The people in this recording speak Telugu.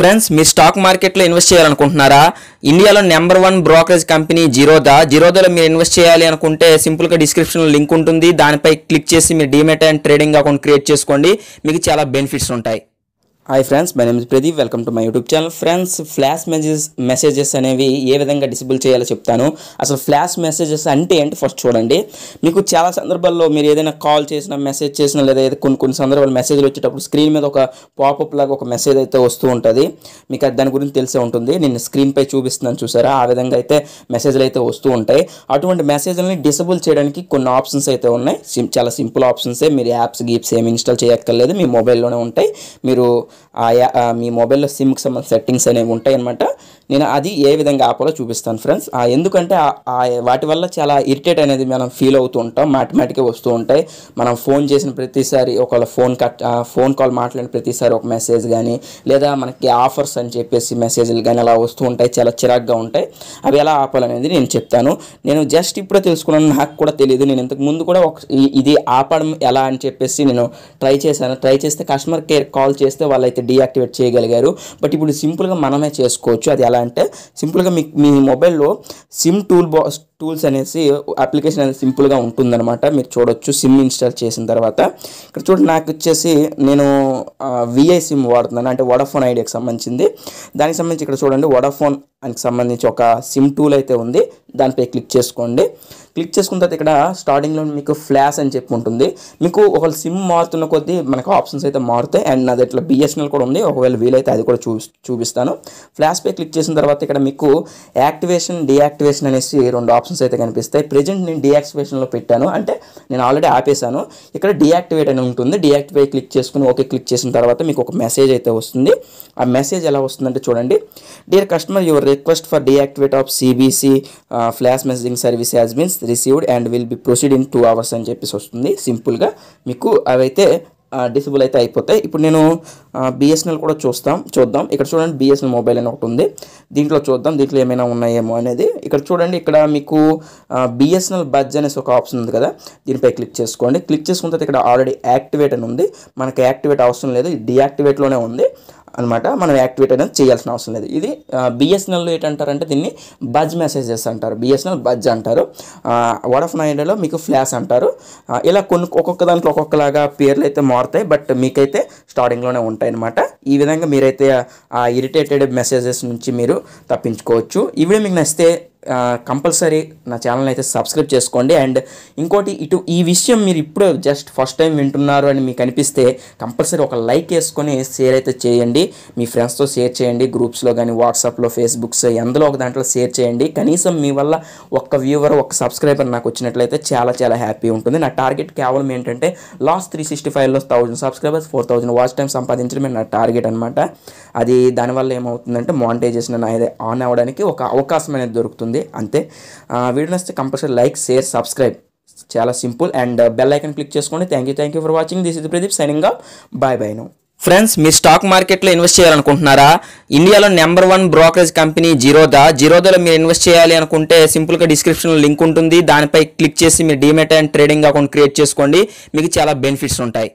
ఫ్రెండ్స్ మీ స్టాక్ మార్కెట్లో ఇన్వెస్ట్ చేయాలనుకుంటున్నారా ఇండియాలో number one brokerage company Zerodha జీరోదాలో మీరు ఇన్వెస్ట్ చేయాలి అనుకుంటే సింపుల్గా డిస్క్రిప్షన్లో లింక్ ఉంటుంది దానిపై క్లిక్ చేసి మీరు demat and trading account create చేసుకోండి మీకు చాలా బెనిఫిట్స్ ఉంటాయి hi friends my name Pradeep welcome to my YouTube channel friends flash messages messages అనేవి ఏ విధంగా డిసేబుల్ చేయాలో చెప్తాను అసలు ఫ్లాష్ మెసేజెస్ అంటే ఏంటి ఫస్ట్ చూడండి మీకు చాలా సందర్భాల్లో మీరు ఏదైనా కాల్ చేసినా మెసేజ్ చేసినా లేదా కొన్ని కొన్ని సందర్భాలు మెసేజ్లు వచ్చేటప్పుడు స్క్రీన్ మీద ఒక పాపప్ లాగా ఒక మెసేజ్ అయితే వస్తూ ఉంటుంది మీకు దాని గురించి తెలిసే ఉంటుంది నేను స్క్రీన్పై చూపిస్తున్నాను చూసారా ఆ విధంగా అయితే మెసేజ్లు అయితే వస్తూ ఉంటాయి అటువంటి మెసేజ్లని డిసేబుల్ చేయడానికి కొన్ని ఆప్షన్స్ అయితే ఉన్నాయి చాలా సింపుల్ ఆప్షన్సే మీరు యాప్స్ గీప్స్ ఏమి ఇన్స్టాల్ చేయక్కర్లేదు మీ మొబైల్లోనే ఉంటాయి మీరు ఆయా మీ మొబైల్లో సిమ్కి సంబంధించిన సెట్టింగ్స్ అనేవి ఉంటాయన్నమాట నేను అది ఏ విధంగా ఆపాలో చూపిస్తాను ఫ్రెండ్స్ ఎందుకంటే వాటి వల్ల చాలా ఇరిటేట్ అనేది మనం ఫీల్ అవుతూ ఉంటాం మ్యాథమెటిక్గా వస్తూ ఉంటాయి మనం ఫోన్ చేసిన ప్రతిసారి ఒకవేళ ఫోన్ కట్ ఫోన్ కాల్ మాట్లాడిన ప్రతిసారి ఒక మెసేజ్ కానీ లేదా మనకి ఆఫర్స్ అని చెప్పేసి మెసేజ్లు కానీ అలా వస్తూ ఉంటాయి చాలా చిరాగ్గా ఉంటాయి అవి ఎలా ఆపాలనేది నేను చెప్తాను నేను జస్ట్ ఇప్పుడే తెలుసుకున్నాను నాకు కూడా తెలియదు నేను ఇంతకు ముందు కూడా ఒక ఇది ఆపడం ఎలా అని చెప్పేసి నేను ట్రై చేశాను ట్రై చేస్తే కస్టమర్ కేర్ కాల్ చేస్తే వాళ్ళ అయితే డీయాక్టివేట్ చేయగలిగారు బట్ ఇప్పుడు సింపుల్గా మనమే చేసుకోవచ్చు అది ఎలా అంటే సింపుల్గా మీ మీ మొబైల్లో సిమ్ టూల్ బాక్స్ టూల్స్ అనేసి అప్లికేషన్ అనేది సింపుల్గా ఉంటుందన్నమాట మీరు చూడొచ్చు సిమ్ ఇన్స్టాల్ చేసిన తర్వాత ఇక్కడ చూడండి నాకు వచ్చేసి నేను విఐ సిమ్ వాడుతున్నాను అంటే వడాఫోన్ ఐడియాకి సంబంధించింది దానికి సంబంధించి ఇక్కడ చూడండి వడాఫోన్ దానికి సంబంధించి ఒక సిమ్ టూల్ అయితే ఉంది దానిపై క్లిక్ చేసుకోండి క్లిక్ చేసుకున్న తర్వాత ఇక్కడ స్టార్టింగ్లో మీకు ఫ్లాష్ అని చెప్పి ఉంటుంది మీకు ఒకవేళ సిమ్ మారుతున్న కొద్దీ మనకు ఆప్షన్స్ అయితే మారుతాయి అండ్ నాది ఇట్లా బిఎస్ఎన్ఎల్ కూడా ఉంది ఒకవేళ వీలైతే అది కూడా చూ చూపిస్తాను ఫ్లాష్పై క్లిక్ చేసిన తర్వాత ఇక్కడ మీకు యాక్టివేషన్ డియాక్టివేషన్ అనేసి రెండు ఆప్షన్ ఆప్షన్స్ అయితే కనిపిస్తాయి ప్రజెంట్ నేను డియాక్టివేషన్లో పెట్టాను అంటే నేను ఆల్రెడీ ఆపేశాను ఇక్కడ డియాక్టివేట్ అని ఉంటుంది డీయాక్టివేట్ క్లిక్ చేసుకుని ఓకే క్లిక్ చేసిన తర్వాత మీకు ఒక మెసేజ్ అయితే వస్తుంది ఆ మెసేజ్ ఎలా వస్తుందంటే చూడండి dear customer your request for deactivate of CBC flash messaging service has మీన్స్ received and will be proceed in two hours అని చెప్పేసి వస్తుంది సింపుల్గా మీకు అవైతే డిసేబుల్ అయితే అయిపోతాయి ఇప్పుడు నేను బిఎస్ఎన్ఎల్ కూడా చూస్తాం చూద్దాం ఇక్కడ చూడండి బిఎస్ఎన్ఎల్ మొబైల్ అని ఒకటి ఉంది దీంట్లో చూద్దాం దీంట్లో ఏమైనా ఉన్నాయేమో అనేది ఇక్కడ చూడండి ఇక్కడ మీకు బిఎస్ఎన్ఎల్ బజ్ అనేసి ఒక ఆప్షన్ ఉంది కదా దీనిపై క్లిక్ చేసుకోండి క్లిక్ చేసుకున్న ఇక్కడ ఆల్రెడీ యాక్టివేట్ అని ఉంది మనకి యాక్టివేట్ అవసరం లేదు డియాక్టివేట్లోనే ఉంది అనమాట మనం యాక్టివేట్ అనేది చేయాల్సిన అవసరం లేదు ఇది బిఎస్ఎన్ఎల్లో ఏంటంటారంటే దీన్ని బజ్ మెసేజెస్ అంటారు బిఎస్ఎన్ఎల్ బజ్ అంటారు వడఫ్ ఐడియాలో మీకు ఫ్లాష్ అంటారు ఇలా కొన్ని ఒక్కొక్క దాంట్లో ఒక్కొక్కలాగా పేర్లు అయితే మారుతాయి బట్ మీకైతే స్టార్టింగ్లోనే ఉంటాయి అనమాట ఈ విధంగా మీరైతే ఆ ఇరిటేటెడ్ మెసేజెస్ నుంచి మీరు తప్పించుకోవచ్చు ఇవి మీకు నచ్చితే కంపల్సరీ నా ఛానల్ అయితే సబ్స్క్రైబ్ చేసుకోండి అండ్ ఇంకోటి ఇటు ఈ విషయం మీరు ఇప్పుడు జస్ట్ ఫస్ట్ టైం వింటున్నారు అని మీకు అనిపిస్తే కంపల్సరీ ఒక లైక్ వేసుకొని షేర్ అయితే చేయండి మీ ఫ్రెండ్స్తో షేర్ చేయండి గ్రూప్స్లో కానీ వాట్సాప్లో ఫేస్బుక్స్ ఎందులో ఒక దాంట్లో షేర్ చేయండి కనీసం మీ వల్ల ఒక్క వ్యూవర్ ఒక సబ్స్క్రైబర్ నాకు వచ్చినట్లయితే చాలా చాలా హ్యాపీ ఉంటుంది నా టార్గెట్ కేవలం ఏంటంటే లాస్ట్ త్రీ సిక్స్టీ ఫైవ్లో thousand subscribers four thousand watch time సంపాదించడమే నా టార్గెట్ అనమాట అది దానివల్ల ఏమవుతుందంటే మానిటైజేషన్ అనేది ఆన్ అవ్వడానికి ఒక అవకాశం అనేది దొరుకుతుంది ఉంటుంది అంతే వీడియో నచ్చితే కంపల్సరీ లైక్ షేర్ సబ్స్క్రైబ్ చాలా simple and bell icon click చేసుకోండి thank you thank you for watching this ఇది Pradeep signing off bye bye no friends మీ స్టాక్ మార్కెట్లో ఇన్వెస్ట్ చేయాలనుకుంటున్నారా ఇండియాలో number one brokerage company Zerodha జీరోదాలో మీరు ఇన్వెస్ట్ చేయాలి అనుకుంటే సింపుల్గా డిస్క్రిప్షన్లో లింక్ ఉంటుంది దానిపై క్లిక్ చేసి మీరు demat and trading account create చేసుకోండి మీకు చాలా బెనిఫిట్స్ ఉంటాయి